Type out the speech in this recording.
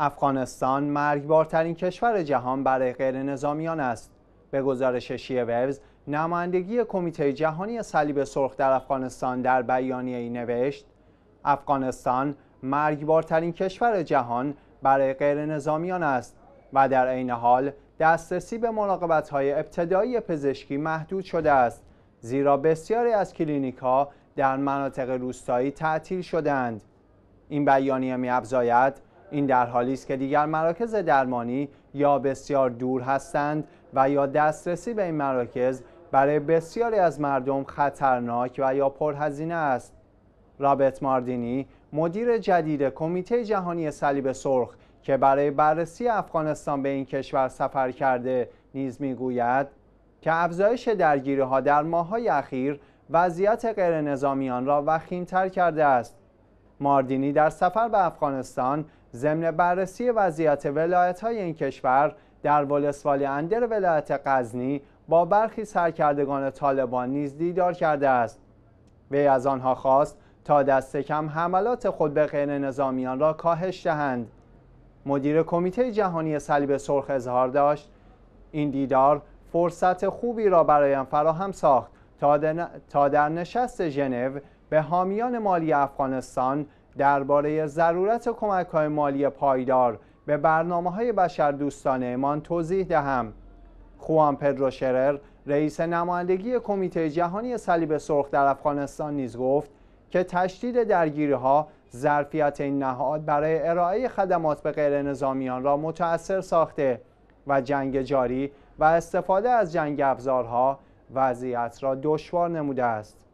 افغانستان مرگبارترین کشور جهان برای غیر نظامیان است. به گزارش شیه ویوز، نمایندگی کمیته جهانی صلیب سرخ در افغانستان در بیانیه ای نوشت افغانستان مرگبارترین کشور جهان برای غیر نظامیان است و در عین حال دسترسی به مراقبت های ابتدایی پزشکی محدود شده است زیرا بسیاری از کلینیک ها در مناطق روستایی تعطیل شدند این بیانیه می این در حالی است که دیگر مراکز درمانی یا بسیار دور هستند و یا دسترسی به این مراکز برای بسیاری از مردم خطرناک و یا پرهزینه است. رابرت ماردینی مدیر جدید کمیته جهانی صلیب سرخ که برای بررسی افغانستان به این کشور سفر کرده نیز میگوید که افزایش درگیری ها در ماههای اخیر وضعیت غیر نظامیان را وخیمتر کرده است. ماردینی در سفر به افغانستان ضمن بررسی وضعیت ولایت های این کشور در ولسوالی اندر ولایت قزنی با برخی سرکردگان طالبان نیز دیدار کرده است وی از آنها خواست تا دست کم حملات خود به غیر نظامیان را کاهش دهند مدیر کمیته جهانی صلیب سرخ اظهار داشت این دیدار فرصت خوبی را برایم فراهم ساخت تا در نشست ژنو به حامیان مالی افغانستان درباره ضرورت کمک های مالی پایدار به برنامه های بشر توضیح دهم. خوان پدرو شرر رئیس نمایندگی کمیته جهانی صلیب سرخ در افغانستان نیز گفت که تشدید درگیری ها ظرفیت این نهاد برای ارائه خدمات به غیر نظامیان را متأثر ساخته و جنگ جاری و استفاده از جنگ افزارها وضعیت را دشوار نموده است.